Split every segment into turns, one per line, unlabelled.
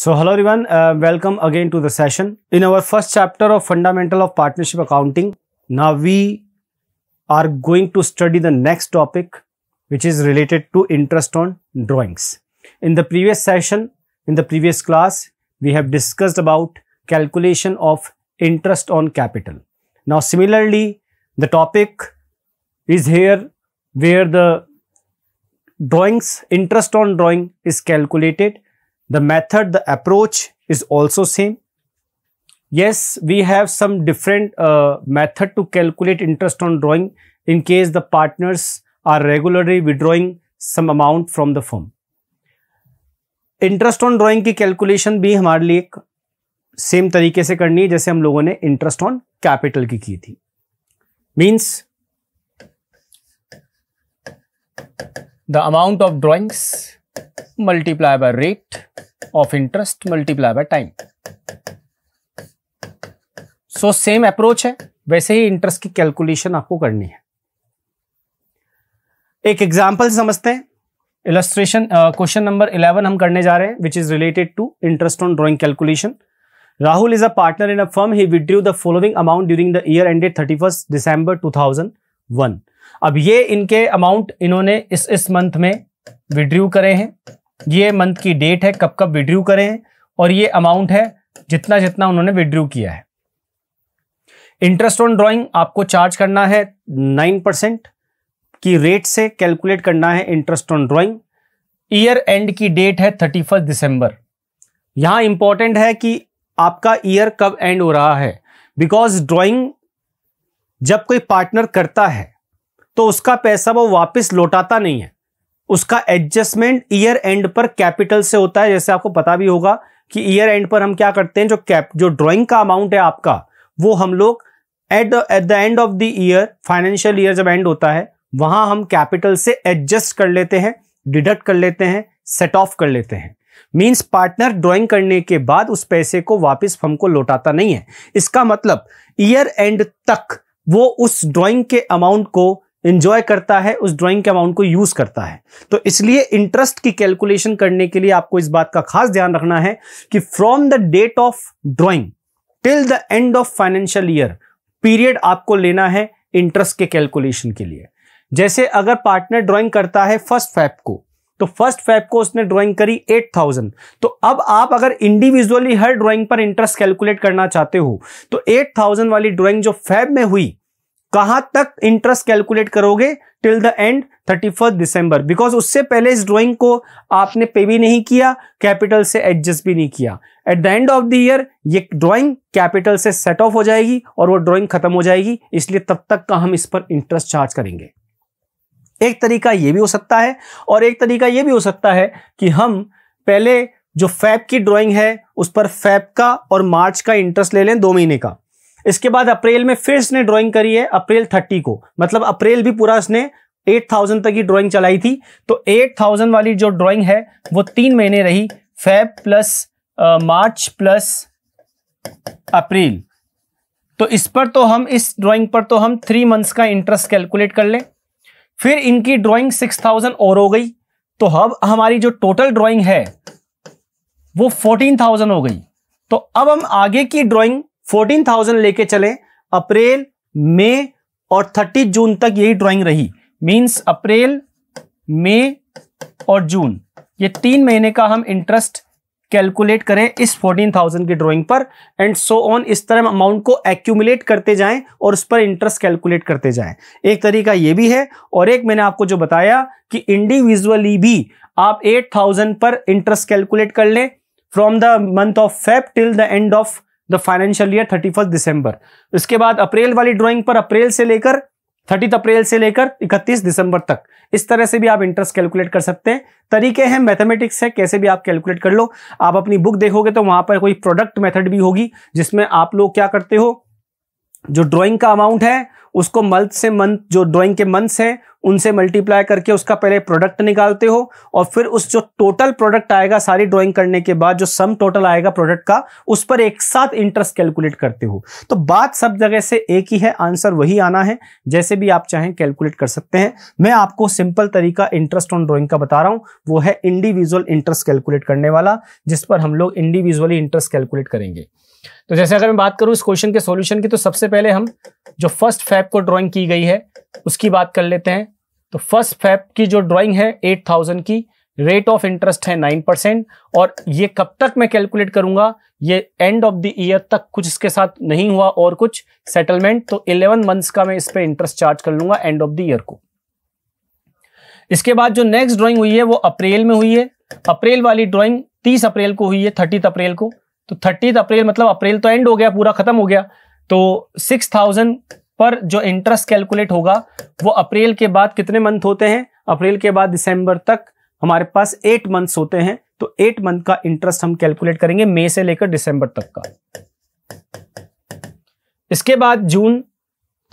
So hello everyone, uh, welcome again to the session. In our first chapter of Fundamental of Partnership Accounting, now we are going to study the next topic which is related to interest on drawings. In the previous session, in the previous class, we have discussed about calculation of interest on capital. Now similarly, the topic is here where the drawings, interest on drawing is calculated The method, the approach is also same. Yes, we have some different uh, method to calculate interest on drawing in case the partners are regularly withdrawing some amount from the firm. Interest on drawing की calculation भी हमारे लिए same तरीके से करनी है जैसे हम लोगों ने इंटरेस्ट ऑन कैपिटल की की थी means the amount of drawings multiply by rate of interest multiply by time so same approach है वैसे ही इंटरेस्ट की कैलकुलेशन आपको करनी है एक एग्जाम्पल समझते हैं इलस्ट्रेशन क्वेश्चन नंबर इलेवन हम करने जा रहे हैं which is related to interest on drawing calculation Rahul is a partner in a firm he withdrew the following amount during the year ended thirty first December two thousand one अब ये इनके amount इन्होंने इस इस मंथ में withdrew करे हैं ये मंथ की डेट है कब कब विड्रू करें और ये अमाउंट है जितना जितना उन्होंने विड्रू किया है इंटरेस्ट ऑन ड्राइंग आपको चार्ज करना है नाइन परसेंट की रेट से कैलकुलेट करना है interest on drawing year end की डेट है थर्टी फर्स्ट दिसंबर यहां इंपॉर्टेंट है कि आपका ईयर कब एंड हो रहा है बिकॉज ड्राइंग जब कोई पार्टनर करता है तो उसका पैसा वो वापस लौटाता नहीं है उसका एडजस्टमेंट ईयर एंड पर कैपिटल से होता है जैसे आपको पता भी होगा कि ईयर एंड पर हम क्या करते हैं जो कैप जो ड्राइंग का अमाउंट है आपका वो हम लोग at at the end of the year financial year जब एंड होता है वहां हम कैपिटल से एडजस्ट कर लेते हैं डिडक्ट कर लेते हैं सेट ऑफ कर लेते हैं मींस पार्टनर ड्राइंग करने के बाद उस पैसे को वापस फर्म को लौटाता नहीं है इसका मतलब ईयर एंड तक वो उस ड्राइंग के अमाउंट को इंजॉय करता है उस ड्राइंग के अमाउंट को यूज करता है तो इसलिए इंटरेस्ट की कैलकुलेशन करने के लिए आपको इस बात का खास ध्यान रखना है कि from the date of drawing till the end of financial year period आपको लेना है इंटरेस्ट के कैलकुलेशन के लिए जैसे अगर पार्टनर ड्राइंग करता है फर्स्ट फैप को तो फर्स्ट फैब को उसने ड्राइंग करी 8000 तो अब आप अगर इंडिविजुअली हर ड्राइंग पर इंटरेस्ट कैलकुलेट करना चाहते हो तो 8000 वाली ड्राइंग जो फैब में हुई कहां तक इंटरेस्ट कैलकुलेट करोगे till the end thirty first दिसंबर बिकॉज उससे पहले इस ड्रॉइंग को आपने पे भी नहीं किया कैपिटल से एडजस्ट भी नहीं किया at the end of the year ये ड्रॉइंग कैपिटल से सेट ऑफ हो जाएगी और वो ड्रॉइंग खत्म हो जाएगी इसलिए तब तक का हम इस पर इंटरेस्ट चार्ज करेंगे एक तरीका ये भी हो सकता है और एक तरीका ये भी हो सकता है कि हम पहले जो फैब की ड्राइंग है उस पर फैब का और मार्च का इंटरेस्ट ले लें दो महीने का इसके बाद अप्रैल में फिर इसने ड्रॉइंग करी है अप्रैल थर्टी को मतलब अप्रैल भी पूरा इसने 8000 तक की ड्राइंग चलाई थी तो 8000 वाली जो ड्राइंग है वो तीन महीने रही Feb plus March plus April तो इस पर तो हम इस ड्राइंग पर तो हम थ्री मंथ्स का इंटरेस्ट कैलकुलेट कर लें फिर इनकी ड्राइंग सिक्स थाउजेंड और हो गई तो अब हमारी जो टोटल ड्राइंग है वो फोर्टीन थाउजेंड हो गई तो अब हम आगे की ड्राइंग फोर्टीन थाउजेंड लेके चले अप्रैल मई और थर्टी जून तक यही ड्राइंग रही मीन्स अप्रैल मई और जून ये तीन महीने का हम इंटरेस्ट कैलकुलेट करें इस 14,000 की ड्राइंग पर एंड सो ऑन इस तरह हम अमाउंट को एक्यूमुलेट करते जाएं और उस पर इंटरेस्ट कैलकुलेट करते जाएं एक तरीका ये भी है और एक मैंने आपको जो बताया कि इंडिविजुअली भी आप 8,000 पर इंटरेस्ट कैलकुलेट कर लें from the month of Feb till the end of the financial year thirty first December इसके बाद अप्रैल वाली ड्राइंग पर अप्रैल से लेकर थर्टीथ अप्रैल से लेकर इकतीस दिसंबर तक इस तरह से भी आप इंटरेस्ट कैलकुलेट कर सकते हैं तरीके हैं मैथमेटिक्स है कैसे भी आप कैलकुलेट कर लो आप अपनी बुक देखोगे तो वहां पर कोई प्रोडक्ट मेथड भी होगी जिसमें आप लोग क्या करते हो जो ड्राइंग का अमाउंट है उसको मंथ से मंथ जो ड्राइंग के मंथ्स हैं उनसे मल्टीप्लाई करके उसका पहले प्रोडक्ट निकालते हो और फिर उस जो टोटल प्रोडक्ट आएगा सारी ड्राइंग करने के बाद जो सम टोटल आएगा प्रोडक्ट का उस पर एक साथ इंटरेस्ट कैलकुलेट करते हो तो बात सब जगह से एक ही है आंसर वही आना है जैसे भी आप चाहें कैलकुलेट कर सकते हैं मैं आपको सिंपल तरीका इंटरेस्ट ऑन ड्रॉइंग का बता रहा हूं वो है इंडिविजुअल इंटरेस्ट कैलकुलेट करने वाला जिस पर हम लोग इंडिविजुअली इंटरेस्ट कैलकुलेट करेंगे तो जैसे अगर मैं बात करूं इस क्वेश्चन के सॉल्यूशन की तो सबसे पहले हम जो फर्स्ट फैब को ड्राइंग की गई है उसकी बात कर लेते हैं तो फर्स्ट फैब की जो ड्राइंग है 8000 की रेट ऑफ इंटरेस्ट है 9% और ये कब तक मैं कैलकुलेट करूंगा ये एंड ऑफ द ईयर तक कुछ इसके साथ नहीं हुआ और कुछ सेटलमेंट तो 11 मंथ्स का मैं इस पर इंटरेस्ट चार्ज कर लूंगा एंड ऑफ द ईयर को इसके बाद जो नेक्स्ट ड्रॉइंग हुई है वो अप्रैल में हुई है अप्रैल वाली ड्रॉइंग 30 अप्रैल को हुई है 30 अप्रैल को तो थर्टीथ अप्रैल मतलब अप्रैल तो एंड हो गया पूरा खत्म हो गया तो सिक्स थाउजेंड पर जो इंटरेस्ट कैलकुलेट होगा वो अप्रैल के बाद कितने मंथ होते हैं अप्रैल के बाद दिसंबर तक हमारे पास एट मंथ्स होते हैं तो एट मंथ का इंटरेस्ट हम कैलकुलेट करेंगे मई से लेकर दिसंबर तक का इसके बाद जून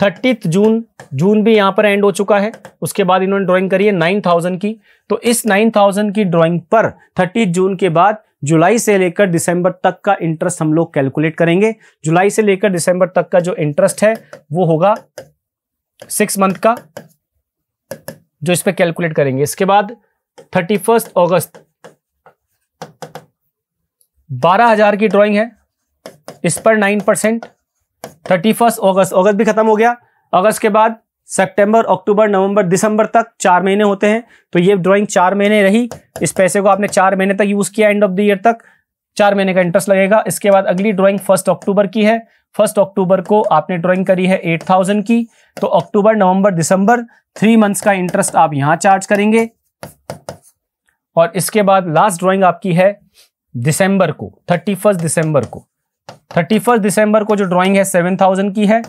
थर्टीथ जून जून भी यहां पर एंड हो चुका है उसके बाद इन्होंने ड्राइंग करी है नाइन थाउजेंड की तो इस नाइन थाउजेंड की ड्राइंग पर थर्टी जून के बाद जुलाई से लेकर दिसंबर तक का इंटरेस्ट हम लोग कैलकुलेट करेंगे जुलाई से लेकर दिसंबर तक का जो इंटरेस्ट है वो होगा सिक्स मंथ का जो इस पर कैलकुलेट करेंगे इसके बाद थर्टी फर्स्ट ऑगस्त बारह हजार की ड्राइंग है इस पर नाइन परसेंट थर्टी फर्स्ट अगस्त अगस्त भी खत्म हो गया अगस्त के बाद सितंबर अक्टूबर नवंबर दिसंबर तक चार महीने होते हैं तो ये ड्राइंग चार महीने रही इस पैसे को आपने चार महीने तक यूज किया एंड ऑफ द ईयर तक चार महीने का इंटरेस्ट लगेगा इसके बाद अगली ड्राइंग फर्स्ट अक्टूबर की है फर्स्ट अक्टूबर को आपने ड्राइंग करी है एट थाउजेंड की तो अक्टूबर नवंबर दिसंबर थ्री मंथ्स का इंटरेस्ट आप यहां चार्ज करेंगे और इसके बाद लास्ट ड्राइंग आपकी है दिसंबर को थर्टी फर्स्ट दिसंबर को थर्टी फर्स्ट दिसंबर को जो ड्राइंग है सेवन थाउजेंड की है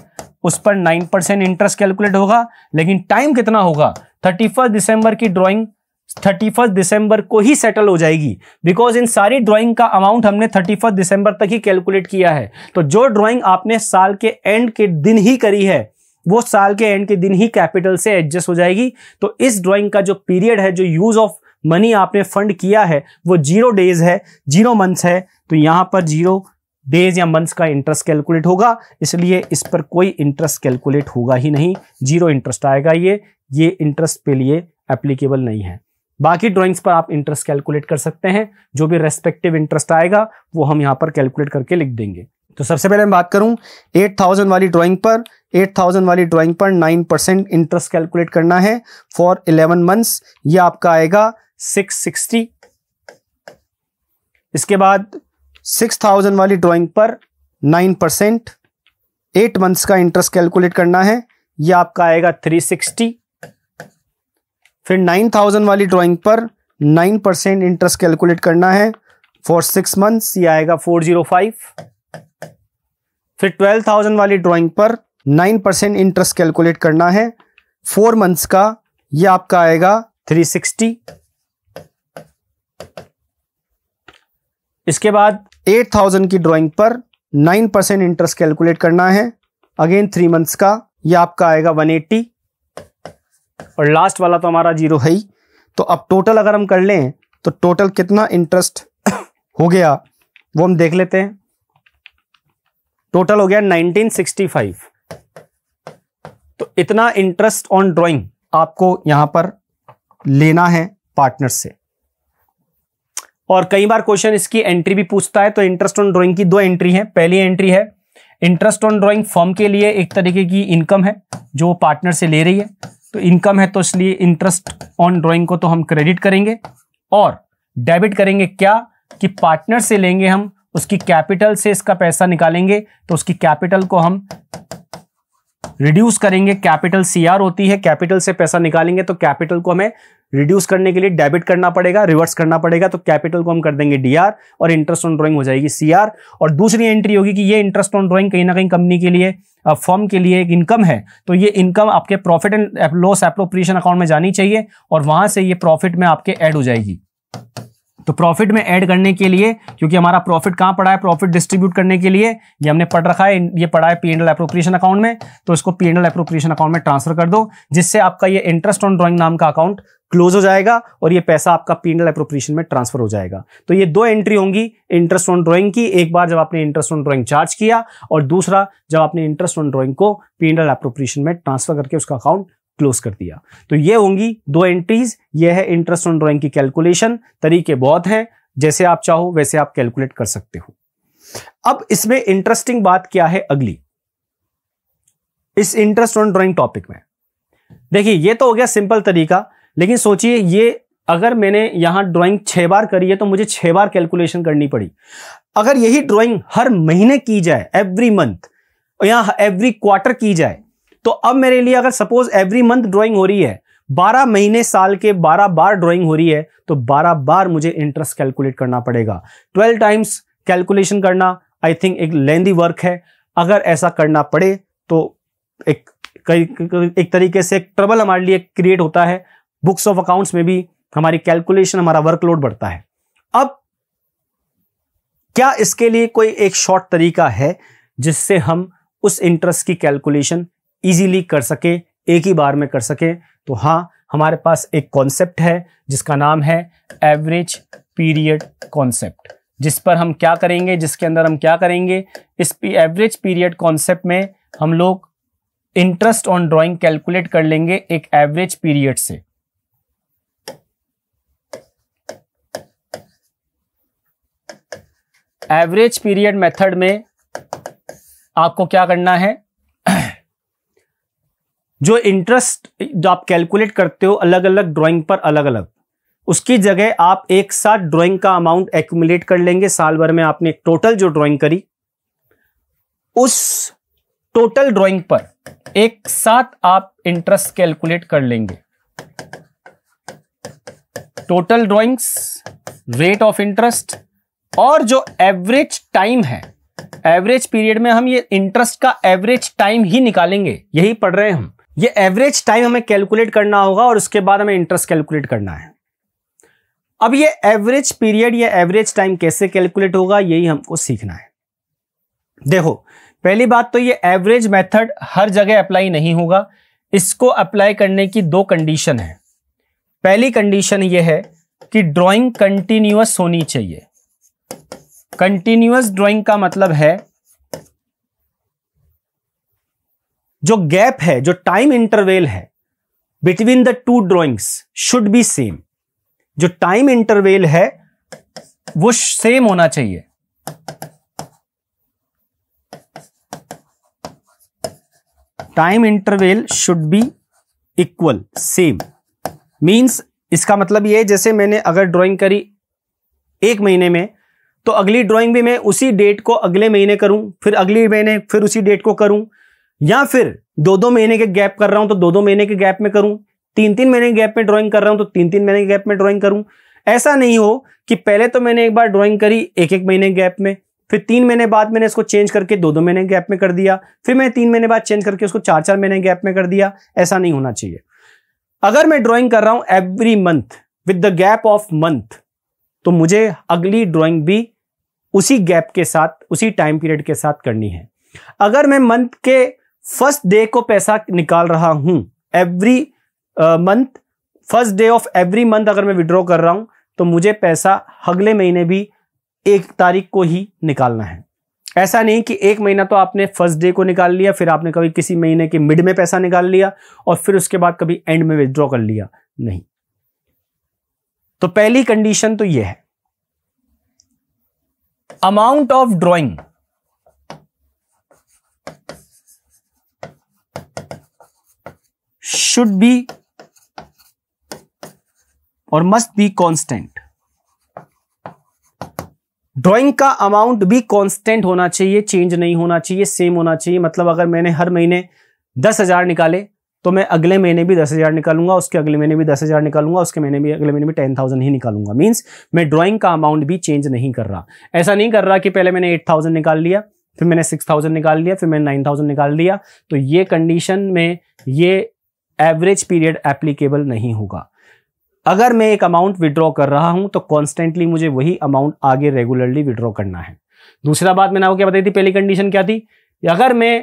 उस पर नाइन परसेंट इंटरेस्ट कैलकुलेट होगा लेकिन टाइम कितना होगा थर्टी फर्स्ट दिसंबर की ड्राइंग थर्टी फर्स्ट दिसंबर को ही सेटल हो जाएगी बिकॉज इन सारी ड्राइंग का अमाउंट हमने थर्टी फर्स्ट दिसंबर तक ही कैलकुलेट किया है तो जो ड्राइंग आपने साल के एंड के दिन ही करी है वो साल के एंड के दिन ही कैपिटल से एडजस्ट हो जाएगी तो इस ड्राइंग का जो पीरियड है जो यूज ऑफ मनी आपने फंड किया है वो जीरो डेज है जीरो मंथ्स है तो यहां पर जीरो डेज या मंथ्स का इंटरेस्ट कैलकुलेट होगा इसलिए इस पर कोई इंटरेस्ट कैलकुलेट होगा ही नहीं जीरो इंटरेस्ट आएगा ये ये इंटरेस्ट पे लिए एप्लीकेबल नहीं है बाकी ड्राइंग्स पर आप इंटरेस्ट कैलकुलेट कर सकते हैं जो भी रेस्पेक्टिव इंटरेस्ट आएगा वो हम यहाँ पर कैलकुलेट करके लिख देंगे तो सबसे पहले मैं बात करूं 8000 वाली ड्राइंग पर 8000 वाली ड्राइंग पर 9 परसेंट इंटरेस्ट कैलकुलेट करना है फॉर 11 मंथ्स ये आपका आएगा 660 इसके बाद सिक्स थाउजेंड वाली ड्राइंग पर नाइन परसेंट एट मंथ्स का इंटरेस्ट कैलकुलेट करना है ये आपका आएगा थ्री सिक्सटी फिर नाइन थाउजेंड वाली ड्राइंग पर नाइन परसेंट इंटरेस्ट कैलकुलेट करना है फॉर सिक्स मंथ्स ये आएगा फोर जीरो फाइव फिर ट्वेल्व थाउजेंड वाली ड्राइंग पर नाइन परसेंट इंटरेस्ट कैलकुलेट करना है फोर मंथ्स का ये आपका आएगा थ्री सिक्सटी इसके बाद एट थाउजेंड की ड्राइंग पर नाइन परसेंट इंटरेस्ट कैलकुलेट करना है अगेन थ्री मंथ्स का ये आपका आएगा वन एट्टी और लास्ट वाला तो हमारा जीरो है ही तो अब टोटल अगर हम कर लें तो टोटल कितना इंटरेस्ट हो गया वो हम देख लेते हैं टोटल हो गया 1965 तो इतना इंटरेस्ट ऑन ड्राइंग आपको यहां पर लेना है पार्टनर से और कई बार क्वेश्चन इसकी एंट्री भी पूछता है तो इंटरेस्ट ऑन ड्रॉइंग की दो एंट्री है पहली एंट्री है इंटरेस्ट ऑन ड्रॉइंग फॉर्म के लिए एक तरीके की इनकम है जो पार्टनर से ले रही है तो इनकम है तो इसलिए इंटरेस्ट ऑन ड्रॉइंग को तो हम क्रेडिट करेंगे और डेबिट करेंगे क्या कि पार्टनर से लेंगे हम उसकी कैपिटल से इसका पैसा निकालेंगे तो उसकी कैपिटल को हम रिड्यूस करेंगे कैपिटल सीआर होती है कैपिटल से पैसा निकालेंगे तो कैपिटल को हमें रिड्यूस करने के लिए डेबिट करना पड़ेगा रिवर्स करना पड़ेगा तो कैपिटल को हम कर देंगे डीआर और इंटरेस्ट ऑन ड्रॉइंग हो जाएगी सीआर और दूसरी एंट्री होगी कि ये इंटरेस्ट ऑन ड्रॉइंग कहीं ना कहीं कंपनी के लिए फॉर्म के लिए एक इनकम है तो ये इनकम आपके profit and loss appropriation account में जानी चाहिए और वहां से ये प्रॉफिट में आपके एड हो जाएगी तो प्रॉफिट में ऐड करने के लिए क्योंकि हमारा प्रॉफिट कहाँ पड़ा है प्रॉफिट डिस्ट्रीब्यूट करने के लिए ये हमने पढ़ रखा है ये पढ़ा है पी एंडल अकाउंट में तो इसको पी एंडल अकाउंट में ट्रांसफर कर दो जिससे आपका ये इंटरेस्ट ऑन ड्रॉइंग नाम का अकाउंट क्लोज हो जाएगा और ये पैसा आपका एंडल अप्रोप्रिएशन में ट्रांसफर हो जाएगा तो ये दो एंट्री होंगी इंटरेस्ट ऑन ड्रॉइंग की एक बार जब आपने इंटरेस्ट ऑन ड्रॉइंग चार्ज किया और दूसरा जब आपने इंटरेस्ट ऑन ड्रॉइंग को पीनल अप्रोप्रिएशन में ट्रांसफर करके उसका अकाउंट क्लोज कर दिया तो ये होंगी दो एंट्रीज ये है इंटरेस्ट ऑन ड्राइंग की कैलकुलेशन तरीके बहुत हैं जैसे आप चाहो वैसे आप कैलकुलेट कर सकते हो अब इसमें इंटरेस्टिंग बात क्या है अगली इस इंटरेस्ट ऑन ड्राइंग टॉपिक में देखिए ये तो हो गया सिंपल तरीका लेकिन सोचिए ये अगर मैंने यहां ड्राइंग छह बार करी है तो मुझे छह बार कैलकुलेशन करनी पड़ी अगर यही ड्राइंग हर महीने की जाए एवरी मंथ या एवरी क्वार्टर की जाए तो अब मेरे लिए अगर सपोज एवरी मंथ ड्रॉइंग हो रही है बारह महीने साल के बारह बार ड्राइंग हो रही है तो बारह बार मुझे इंटरेस्ट कैलकुलेट करना पड़ेगा ट्वेल्व टाइम्स कैलकुलेशन करना आई थिंक एक लेंदी वर्क है अगर ऐसा करना पड़े तो एक कई एक तरीके से ट्रबल हमारे लिए क्रिएट होता है बुक्स ऑफ अकाउंट्स में भी हमारी कैलकुलेशन हमारा वर्कलोड बढ़ता है अब क्या इसके लिए कोई एक शॉर्ट तरीका है जिससे हम उस इंटरेस्ट की कैलकुलेशन इजीली कर सके एक ही बार में कर सके तो हाँ हमारे पास एक कॉन्सेप्ट है जिसका नाम है एवरेज पीरियड कॉन्सेप्ट जिस पर हम क्या करेंगे जिसके अंदर हम क्या करेंगे इस एवरेज पीरियड कॉन्सेप्ट में हम लोग इंटरेस्ट ऑन ड्राइंग कैलकुलेट कर लेंगे एक एवरेज पीरियड से एवरेज पीरियड मेथड में आपको क्या करना है जो इंटरेस्ट जो आप कैलकुलेट करते हो अलग अलग ड्राइंग पर अलग अलग उसकी जगह आप एक साथ ड्राइंग का अमाउंट एक्यूमुलेट कर लेंगे साल भर में आपने टोटल जो ड्राइंग करी उस टोटल ड्राइंग पर एक साथ आप इंटरेस्ट कैलकुलेट कर लेंगे total drawings rate of interest और जो एवरेज टाइम है एवरेज पीरियड में हम ये इंटरेस्ट का एवरेज टाइम ही निकालेंगे यही पढ़ रहे हैं हम ये एवरेज टाइम हमें कैलकुलेट करना होगा और उसके बाद हमें इंटरेस्ट कैलकुलेट करना है अब ये एवरेज पीरियड या एवरेज टाइम कैसे कैलकुलेट होगा यही हमको सीखना है देखो पहली बात तो ये एवरेज मेथड हर जगह अप्लाई नहीं होगा इसको अप्लाई करने की दो कंडीशन है पहली कंडीशन ये है कि ड्राइंग कंटिन्यूस होनी चाहिए कंटिन्यूस ड्राइंग का मतलब है जो गैप है जो टाइम इंटरवेल है between the two drawings should be same जो टाइम इंटरवेल है वो सेम होना चाहिए time interval should be equal same means इसका मतलब ये जैसे मैंने अगर ड्राइंग करी एक महीने में तो अगली ड्राइंग भी मैं उसी डेट को अगले महीने करूं फिर अगले महीने फिर उसी डेट को करूं या फिर दो दो महीने के गैप कर रहा हूं तो दो दो महीने के गैप में करूं तीन तीन महीने के गैप में ड्राइंग कर रहा हूं तो तीन तीन महीने के गैप में ड्राइंग करूं ऐसा नहीं हो कि पहले तो मैंने एक बार ड्राइंग करी एक एक महीने गैप में फिर तीन महीने बाद मैंने इसको चेंज करके दो दो महीने गैप में कर दिया फिर मैंने तीन महीने बाद चेंज करके उसको चार चार महीने गैप में कर दिया ऐसा नहीं होना चाहिए अगर मैं ड्रॉइंग कर रहा हूं every month with the gap of month तो मुझे अगली ड्रॉइंग भी उसी गैप के साथ उसी टाइम पीरियड के साथ करनी है अगर मैं मंथ के फर्स्ट डे को पैसा निकाल रहा हूं every month first day of every month अगर मैं विड्रॉ कर रहा हूं तो मुझे पैसा अगले महीने भी एक तारीख को ही निकालना है ऐसा नहीं कि एक महीना तो आपने फर्स्ट डे को निकाल लिया फिर आपने कभी किसी महीने के मिड में पैसा निकाल लिया और फिर उसके बाद कभी एंड में विद्रॉ कर लिया नहीं तो पहली कंडीशन तो यह है amount of drawing should be और मस्ट बी कांस्टेंट ड्राइंग का अमाउंट भी कांस्टेंट होना चाहिए चेंज नहीं होना चाहिए सेम होना चाहिए मतलब अगर मैंने हर महीने दस हजार निकाले तो मैं अगले महीने भी दस हजार निकालूंगा उसके अगले महीने भी दस हजार निकालूंगा उसके महीने भी अगले महीने भी टेन थाउजेंड ही निकालूंगा मीन्स मैं ड्राइंग का अमाउंट भी चेंज नहीं कर रहा ऐसा नहीं कर रहा कि पहले मैंने एट थाउजेंड निकाल लिया फिर मैंने सिक्स थाउजेंड निकाल लिया फिर मैंने नाइन थाउजेंड निकाल लिया तो ये कंडीशन में ये एवरेज पीरियड एप्लीकेबल नहीं होगा अगर मैं एक अमाउंट विड्रॉ कर रहा हूं तो कॉन्स्टेंटली मुझे वही अमाउंट आगे रेगुलरली विड्रॉ करना है दूसरा बात मैंने आपको क्या बताई थी पहली कंडीशन क्या थी अगर मैं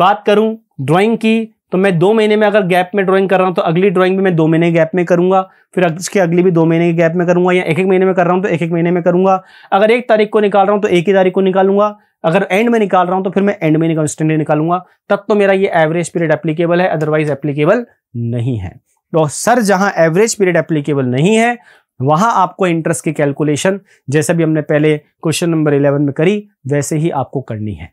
बात करूं ड्राइंग की तो मैं दो महीने में अगर गैप में ड्राइंग कर रहा हूं तो अगली ड्राइंग भी मैं दो महीने गैप में करूंगा फिर उसके अगली भी दो महीने के गैप में करूंगा या एक एक महीने में कर रहा हूं तो एक एक महीने में करूंगा अगर एक तारीख को निकाल रहा हूं तो एक ही तारीख को निकालूंगा अगर एंड में निकाल रहा हूं तो फिर मैं एंड में निकाल निकालूंगा तब तो मेरा ये एवरेज पीरियड एप्लीकेबल है अदरवाइज एप्लीकेबल नहीं है तो सर जहां एवरेज पीरियड एप्लीकेबल नहीं है वहां आपको इंटरेस्ट की कैलकुलेशन जैसे भी हमने पहले क्वेश्चन नंबर इलेवन में करी वैसे ही आपको करनी है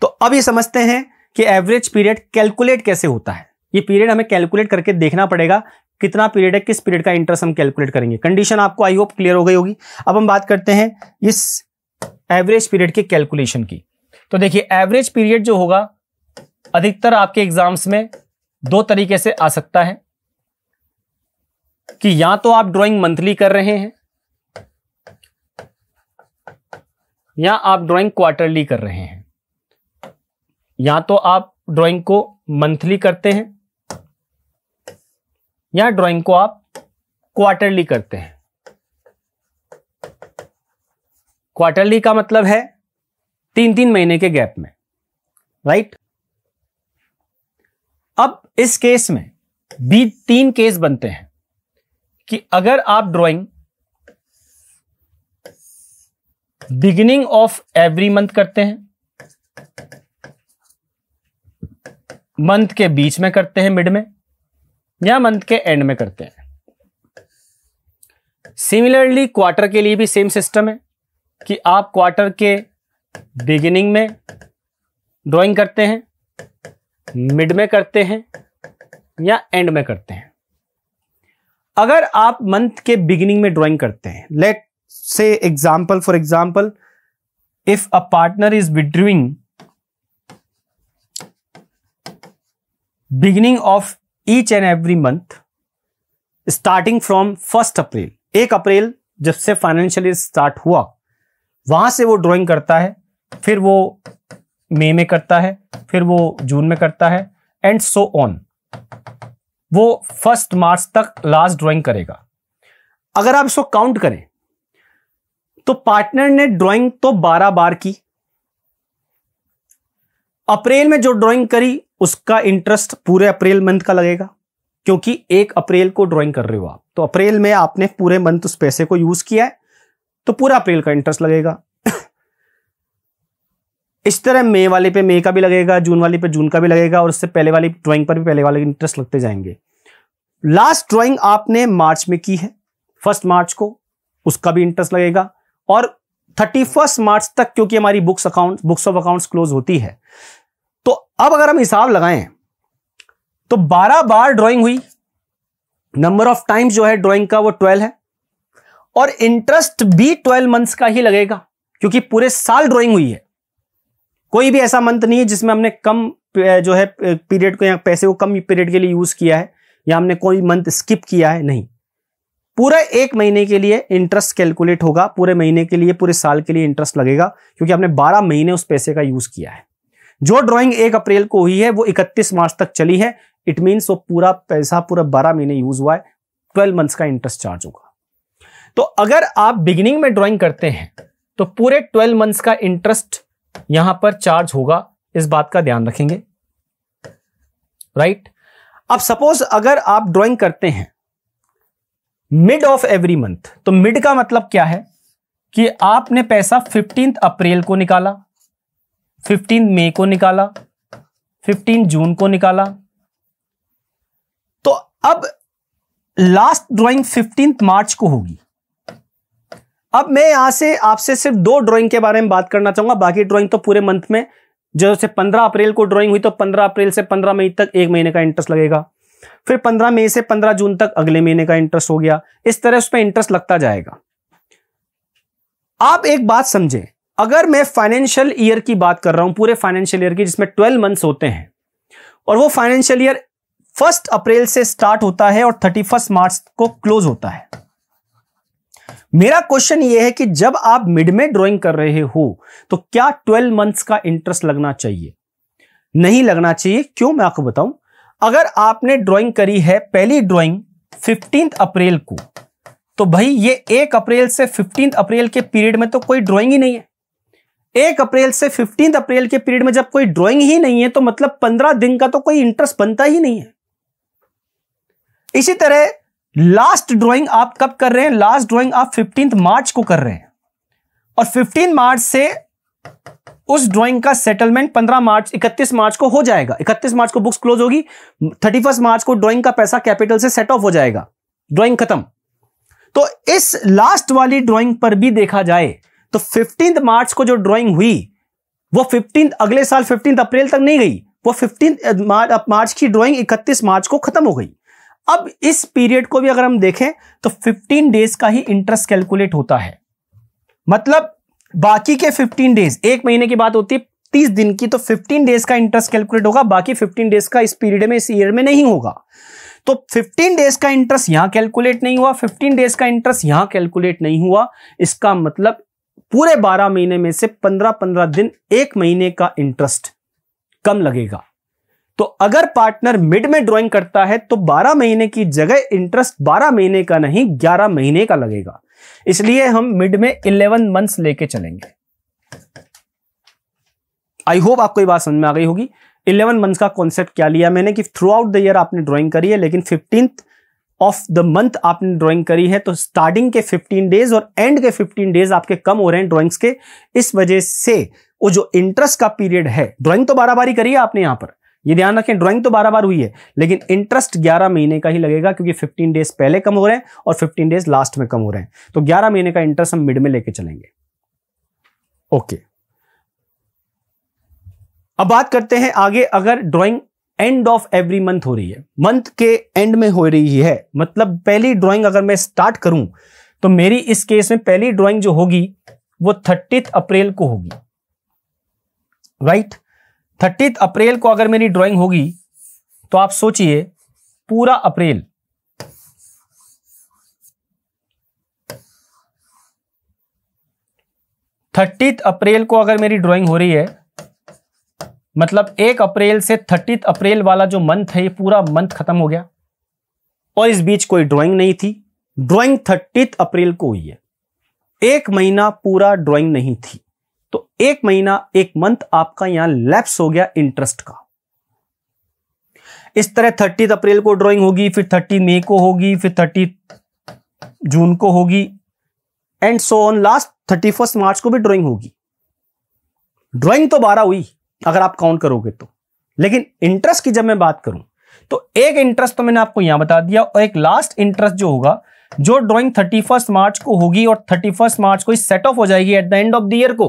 तो अब ये समझते हैं कि एवरेज पीरियड कैलकुलेट कैसे होता है ये पीरियड हमें कैलकुलेट करके देखना पड़ेगा कितना पीरियड है किस पीरियड का इंटरेस्ट हम कैलकुलेट करेंगे कंडीशन आपको आई होप क्लियर हो गई होगी अब हम बात करते हैं इस एवरेज पीरियड की कैलकुलेशन की तो देखिए एवरेज पीरियड जो होगा अधिकतर आपके एग्जाम्स में दो तरीके से आ सकता है कि या तो आप ड्राइंग मंथली कर रहे हैं या आप ड्राइंग क्वार्टरली कर रहे हैं या तो आप ड्राइंग को मंथली करते हैं या ड्राइंग को आप क्वार्टरली करते हैं क्वार्टरली का मतलब है तीन तीन महीने के गैप में राइट अब इस केस में भी तीन केस बनते हैं कि अगर आप drawing beginning of every month करते हैं मंथ के बीच में करते हैं मिड में या मंथ के एंड में करते हैं सिमिलरली क्वार्टर के लिए भी सेम सिस्टम है कि आप क्वार्टर के बिगिनिंग में ड्राइंग करते हैं मिड में करते हैं या एंड में करते हैं अगर आप मंथ के बिगिनिंग में ड्राइंग करते हैं लेट से example for example if a partner is withdrawing beginning of each and every month starting from first April एक अप्रैल जब से फाइनेंशियल स्टार्ट हुआ वहां से वो ड्राइंग करता है फिर वो मई में करता है फिर वो जून में करता है एंड सो ऑन वो फर्स्ट मार्च तक लास्ट ड्राइंग करेगा अगर आप इसको काउंट करें तो पार्टनर ने ड्राइंग तो 12 बार की अप्रैल में जो ड्राइंग करी उसका इंटरेस्ट पूरे अप्रैल मंथ का लगेगा क्योंकि एक अप्रैल को ड्राइंग कर रहे हो आप तो अप्रैल में आपने पूरे मंथ उस पैसे को यूज किया है तो पूरा अप्रैल का इंटरेस्ट लगेगा इस तरह मई वाले पे मई का भी लगेगा जून वाले पे जून का भी लगेगा और उससे पहले वाली ड्राइंग पर भी पहले वाले इंटरेस्ट लगते जाएंगे लास्ट ड्राइंग आपने मार्च में की है फर्स्ट मार्च को उसका भी इंटरेस्ट लगेगा और थर्टी फर्स्ट मार्च तक क्योंकि हमारी books account books of account close होती है तो अब अगर हम हिसाब लगाए तो बारह बार ड्रॉइंग हुई नंबर ऑफ टाइम्स जो है ड्राइंग का वो ट्वेल्व है और इंटरेस्ट भी ट्वेल्व मंथ्स का ही लगेगा क्योंकि पूरे साल ड्राइंग हुई है कोई भी ऐसा मंथ नहीं है जिसमें हमने कम जो है पीरियड को या पैसे को कम पीरियड के लिए यूज किया है या हमने कोई मंथ स्किप किया है नहीं पूरे एक महीने के लिए इंटरेस्ट कैलकुलेट होगा पूरे महीने के लिए पूरे साल के लिए इंटरेस्ट लगेगा क्योंकि हमने 12 महीने उस पैसे का यूज किया है जो ड्राइंग एक अप्रैल को हुई है वो 31 मार्च तक चली है इट मीन्स वो पूरा पैसा पूरा 12 महीने यूज हुआ है 12 मंथ्स का इंटरेस्ट चार्ज होगा तो अगर आप बिगिनिंग में ड्राइंग करते हैं तो पूरे ट्वेल्व मंथ्स का इंटरेस्ट यहां पर चार्ज होगा इस बात का ध्यान रखेंगे राइट अब सपोज अगर आप ड्राइंग करते हैं मिड ऑफ एवरी मंथ तो मिड का मतलब क्या है कि आपने पैसा फिफ्टींथ अप्रैल को निकाला फिफ्टीन मई को निकाला फिफ्टीन जून को निकाला तो अब लास्ट ड्राइंग फिफ्टींथ मार्च को होगी अब मैं यहाँ से आपसे सिर्फ दो ड्राइंग के बारे में बात करना चाहूंगा बाकी ड्राइंग तो पूरे मंथ में जैसे पंद्रह अप्रैल को ड्राइंग हुई तो पंद्रह अप्रैल से पंद्रह मई तक एक महीने का इंटरेस्ट लगेगा फिर पंद्रह मई से पंद्रह जून तक अगले महीने का इंटरेस्ट हो गया इस तरह उस पर इंटरेस्ट लगता जाएगा आप एक बात समझे अगर मैं फाइनेंशियल ईयर की बात कर रहा हूं पूरे फाइनेंशियल ईयर की जिसमें ट्वेल्व मंथ्स होते हैं और वो फाइनेंशियल ईयर फर्स्ट अप्रैल से स्टार्ट होता है और थर्टी फर्स्ट मार्च को क्लोज होता है मेरा क्वेश्चन ये है कि जब आप मिड में ड्राइंग कर रहे हो तो क्या 12 मंथ्स का इंटरेस्ट लगना चाहिए नहीं लगना चाहिए क्यों मैं आपको बताऊं अगर आपने ड्राइंग करी है पहली ड्राइंग 15 अप्रैल को तो भाई ये एक अप्रैल से 15 अप्रैल के पीरियड में तो कोई ड्राइंग ही नहीं है एक अप्रैल से 15 अप्रैल के पीरियड में जब कोई ड्रॉइंग ही नहीं है तो मतलब पंद्रह दिन का तो कोई इंटरेस्ट बनता ही नहीं है इसी तरह लास्ट ड्राइंग आप कब कर रहे हैं लास्ट ड्राइंग आप फिफ्टीन मार्च को कर रहे हैं और फिफ्टीन मार्च से उस ड्राइंग का सेटलमेंट 15 मार्च 31 मार्च को हो जाएगा 31 मार्च को बुक्स क्लोज होगी 31 मार्च को ड्राइंग का पैसा कैपिटल से सेट ऑफ हो जाएगा ड्राइंग खत्म तो इस लास्ट वाली ड्राइंग पर भी देखा जाए तो 15 मार्च को जो ड्राइंग हुई वो 15 अगले साल 15 अप्रैल तक नहीं गई वो 15 मार्च की ड्राइंग 31 मार्च को खत्म हो गई अब इस पीरियड को भी अगर हम देखें तो 15 डेज का ही इंटरेस्ट कैलकुलेट होता है मतलब बाकी के 15 डेज एक महीने की बात होती है 30 दिन की तो 15 डेज का इंटरेस्ट कैलकुलेट होगा बाकी 15 डेज का इस पीरियड में इस ईयर में नहीं होगा तो 15 डेज का इंटरेस्ट यहां कैलकुलेट नहीं हुआ 15 डेज का इंटरेस्ट यहां कैलकुलेट नहीं हुआ इसका मतलब पूरे 12 महीने में से 15-15 दिन एक महीने का इंटरेस्ट कम लगेगा तो अगर पार्टनर मिड में ड्राइंग करता है तो 12 महीने की जगह इंटरेस्ट 12 महीने का नहीं 11 महीने का लगेगा इसलिए हम मिड में 11 मंथ्स लेके चलेंगे आई होप आपको ये बात समझ में आ गई होगी 11 मंथ्स का कॉन्सेप्ट क्या लिया मैंने कि थ्रू आउट द ईयर आपने ड्राइंग करी है लेकिन फिफ्टींथ ऑफ द मंथ आपने ड्राइंग करी है तो स्टार्टिंग के फिफ्टीन डेज और एंड के फिफ्टीन डेज आपके कम हो रहे हैं ड्रॉइंग्स के इस वजह से वो जो इंटरेस्ट का पीरियड है ड्रॉइंग तो बारह बारी करी है आपने यहां पर ये ध्यान रखें ड्राइंग तो बारह बार हुई है लेकिन इंटरेस्ट ग्यारह महीने का ही लगेगा क्योंकि फिफ्टीन डेज पहले कम हो रहे हैं और फिफ्टीन डेज लास्ट में कम हो रहे हैं तो ग्यारह महीने का इंटरेस्ट हम मिड में लेके चलेंगे ओके अब बात करते हैं आगे अगर drawing end of every month हो रही है मंथ के एंड में हो रही है मतलब पहली ड्रॉइंग अगर मैं स्टार्ट करूं तो मेरी इस केस में पहली ड्रॉइंग जो होगी वो थर्टीथ अप्रैल को होगी राइट right? थर्टीथ अप्रैल को अगर मेरी ड्राइंग होगी तो आप सोचिए पूरा अप्रैल थर्टीथ अप्रैल को अगर मेरी ड्राइंग हो रही है मतलब एक अप्रैल से थर्टीथ अप्रैल वाला जो मंथ है ये पूरा मंथ खत्म हो गया और इस बीच कोई ड्राइंग नहीं थी ड्राइंग थर्टीथ अप्रैल को हुई है एक महीना पूरा ड्राइंग नहीं थी तो एक महीना एक मंथ आपका यहां लैप्स हो गया इंटरेस्ट का इस तरह थर्टी अप्रैल को ड्राइंग होगी फिर थर्टी मई को होगी फिर थर्टी जून को होगी and so on last thirty first March को भी ड्राइंग होगी ड्राइंग तो बारह हुई अगर आप काउंट करोगे तो लेकिन इंटरेस्ट की जब मैं बात करूं तो एक इंटरेस्ट तो मैंने आपको यहां बता दिया और एक लास्ट इंटरेस्ट जो होगा जो ड्राइंग थर्टी फर्स्ट मार्च को होगी और थर्टी फर्स्ट मार्च को सेट ऑफ हो जाएगी at the end of the year को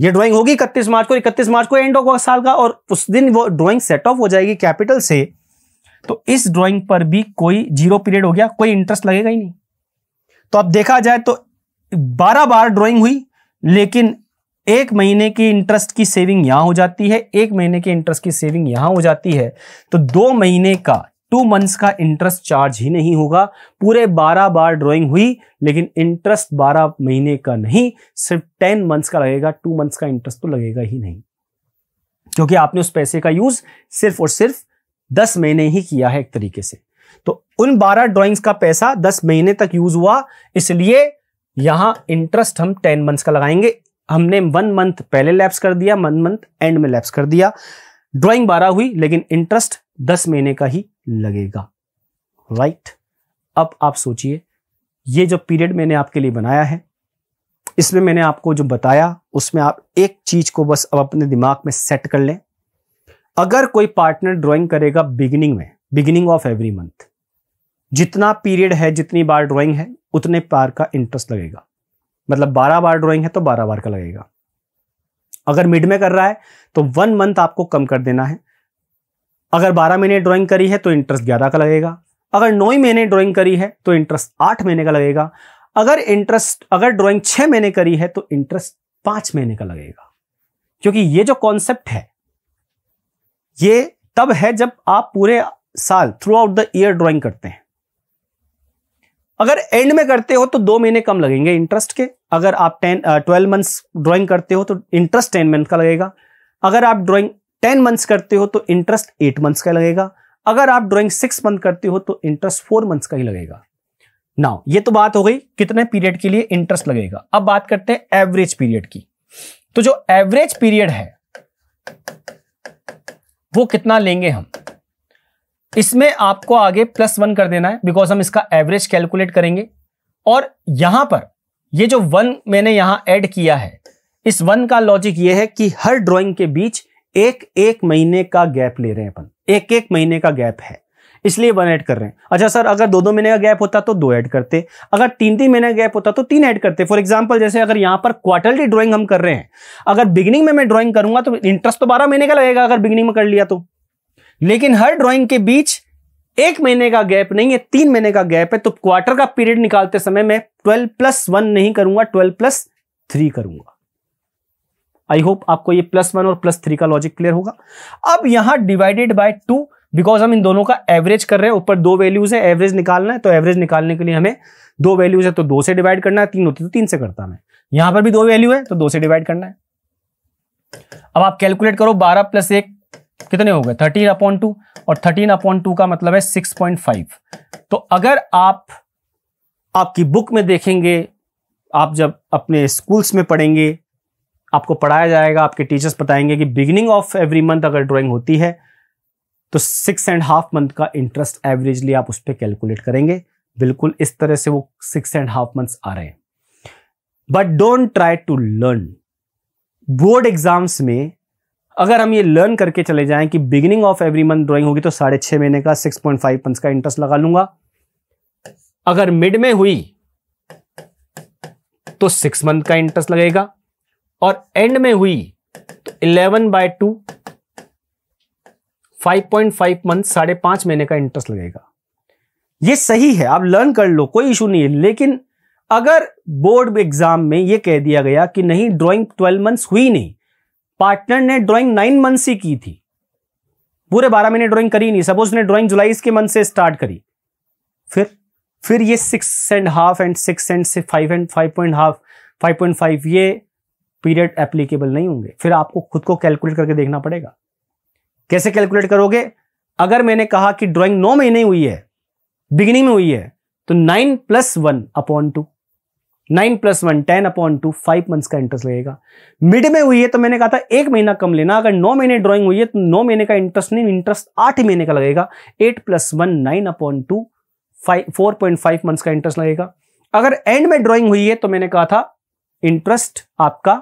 ये ड्राइंग होगी इकतीस मार्च को इकतीस मार्च को एंड होगा साल का और उस दिन वो ड्राइंग सेट ऑफ हो जाएगी कैपिटल से तो इस ड्राइंग पर भी कोई जीरो पीरियड हो गया कोई इंटरेस्ट लगेगा ही नहीं तो अब देखा जाए तो बारह बार ड्राइंग हुई लेकिन एक महीने की इंटरेस्ट की सेविंग यहां हो जाती है एक महीने की इंटरेस्ट की सेविंग यहां हो जाती है तो दो महीने का टू मंथ्स का इंटरेस्ट चार्ज ही नहीं होगा पूरे बारह बार ड्राइंग हुई लेकिन इंटरेस्ट बारह महीने का नहीं सिर्फ टेन मंथ्स का लगेगा टू मंथ्स का इंटरेस्ट तो लगेगा ही नहीं क्योंकि आपने उस पैसे का यूज सिर्फ और सिर्फ दस महीने ही किया है एक तरीके से तो उन बारह ड्राइंग्स का पैसा दस महीने तक यूज हुआ इसलिए यहां इंटरेस्ट हम टेन मंथ्स का लगाएंगे हमने वन मंथ पहले लैप्स कर दिया वन मंथ एंड में लैप्स कर दिया ड्राइंग बारह हुई लेकिन इंटरेस्ट दस महीने का ही लगेगा राइट right? अब आप सोचिए ये जो पीरियड मैंने आपके लिए बनाया है इसमें मैंने आपको जो बताया उसमें आप एक चीज को बस अब अपने दिमाग में सेट कर लें अगर कोई पार्टनर ड्राइंग करेगा बिगिनिंग में बिगिनिंग ऑफ एवरी मंथ जितना पीरियड है जितनी बार ड्राइंग है उतने बार का इंटरेस्ट लगेगा मतलब 12 बार ड्राइंग है तो 12 बार का लगेगा अगर मिड में कर रहा है तो वन मंथ आपको कम कर देना है अगर बारह महीने ड्राइंग करी है तो इंटरेस्ट ग्यारह का लगेगा अगर नौ ही महीने ड्राइंग करी है तो इंटरेस्ट आठ महीने का लगेगा अगर इंटरेस्ट अगर ड्राइंग छह महीने करी है तो इंटरेस्ट पांच महीने का लगेगा क्योंकि ये जो कॉन्सेप्ट है ये तब है जब आप पूरे साल throughout the year drawing करते हैं अगर एंड में करते हो तो दो महीने कम लगेंगे इंटरेस्ट के अगर आप टेन ट्वेल्व मंथ्स ड्राइंग करते हो तो इंटरेस्ट टेन मंथ का लगेगा अगर आप ड्राइंग टेन मंथ्स करते हो तो इंटरेस्ट एट मंथ्स का लगेगा अगर आप ड्रॉइंग सिक्स मंथ करते हो तो इंटरेस्ट फोर मंथ्स का ही लगेगा नाउ ये तो बात हो गई कितने पीरियड के लिए इंटरेस्ट लगेगा अब बात करते हैं एवरेज पीरियड की तो जो एवरेज पीरियड है वो कितना लेंगे हम इसमें आपको आगे प्लस वन कर देना है बिकॉज हम इसका एवरेज कैलकुलेट करेंगे और यहां पर ये जो वन मैंने यहां ऐड किया है इस वन का लॉजिक ये है कि हर ड्राइंग के बीच एक एक महीने का गैप ले रहे हैं अपन एक एक महीने का गैप है इसलिए वन ऐड कर रहे हैं अच्छा सर अगर दो दो महीने का गैप होता तो दो ऐड करते अगर तीन तीन महीने का गैप होता तो तीन ऐड करते फॉर एग्जाम्पल जैसे अगर यहां पर क्वार्टरली ड्राइंग हम कर रहे हैं अगर बिगनिंग में मैं ड्राइंग करूंगा तो इंटरेस्ट तो बारह महीने का लगेगा अगर बिगनिंग में कर लिया तो लेकिन हर ड्रॉइंग के बीच एक महीने का गैप नहीं है तीन महीने का गैप है तो क्वार्टर का पीरियड निकालते समय मैं ट्वेल्व प्लस वन नहीं करूंगा ट्वेल्व प्लस थ्री करूंगा आई होप आपको ये प्लस वन और प्लस थ्री का लॉजिक क्लियर होगा अब यहां डिवाइडेड बाय टू बिकॉज हम इन दोनों का एवरेज कर रहे हैं ऊपर दो वैल्यूज है एवरेज निकालना है तो एवरेज निकालने के लिए हमें दो वैल्यूज है तो दो से डिवाइड करना है तीन होती तो तीन से करता मैं यहां पर भी दो वैल्यू है तो दो से डिवाइड करना है अब आप कैलकुलेट करो बारह प्लस एक कितने हो गए थर्टीन अपॉइंट टू और थर्टीन अपॉइंट टू का मतलब है सिक्स पॉइंट फाइव तो अगर आप आपकी बुक में देखेंगे आप जब अपने स्कूल्स में पढ़ेंगे आपको पढ़ाया जाएगा आपके टीचर्स बताएंगे कि बिगिनिंग ऑफ एवरी मंथ अगर ड्राइंग होती है तो सिक्स एंड हाफ मंथ का इंटरेस्ट एवरेजली आप उस पर कैलकुलेट करेंगे बिल्कुल इस तरह से वो सिक्स एंड हाफ मंथ्स आ रहे हैं but don't try to learn board exams में अगर हम ये लर्न करके चले जाएं कि beginning of every month drawing होगी तो साढ़े छह महीने का सिक्स पॉइंट फाइव मंथ का इंटरेस्ट लगा लूंगा अगर मिड में हुई तो सिक्स मंथ का इंटरेस्ट लगेगा और एंड में हुई तो eleven by two five point five month साढ़े पांच महीने का इंटरेस्ट लगेगा ये सही है आप लर्न कर लो कोई इशू नहीं है लेकिन अगर बोर्ड एग्जाम में यह कह दिया गया कि नहीं ड्राइंग ट्वेल्व मंथ्स हुई नहीं पार्टनर ने ड्राइंग नाइन मंथ्स ही की थी पूरे बारह महीने ड्राइंग करी नहीं सपोज ने ड्राइंग जुलाई इसके मंथ से स्टार्ट करी फिर फिर ये six and half and six and five and five point half five point five ये पीरियड एप्लीकेबल नहीं होंगे फिर आपको खुद को कैलकुलेट करके देखना पड़ेगा कैसे कैलकुलेट करोगे अगर मैंने कहा कि ड्राइंग नौ महीने हुई है बिगिनिंग में हुई है तो nine plus one upon two nine plus one ten upon two five months का इंटरेस्ट लगेगा मिड में हुई है तो मैंने कहा था एक महीना कम लेना अगर नौ महीने ड्राइंग हुई है तो नौ महीने का इंटरेस्ट नहीं इंटरेस्ट आठ महीने का लगेगा eight plus one nine upon two five four point five months का इंटरेस्ट लगेगा अगर एंड में ड्राइंग हुई है तो मैंने कहा था इंटरेस्ट आपका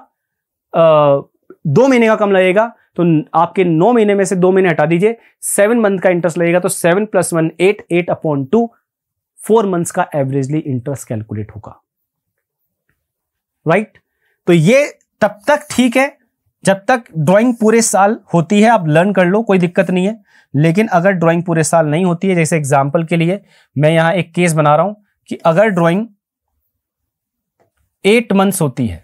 दो महीने का कम लगेगा तो आपके नौ महीने में से दो महीने हटा दीजिए सेवन मंथ का इंटरेस्ट लगेगा तो seven plus one eight eight upon two four month का एवरेजली इंटरेस्ट कैलकुलेट होगा राइट तो ये तब तक ठीक है जब तक ड्राइंग पूरे साल होती है आप लर्न कर लो कोई दिक्कत नहीं है लेकिन अगर ड्राइंग पूरे साल नहीं होती है जैसे एग्जाम्पल के लिए मैं यहां एक केस बना रहा हूं कि अगर ड्राइंग एट मंथ्स होती है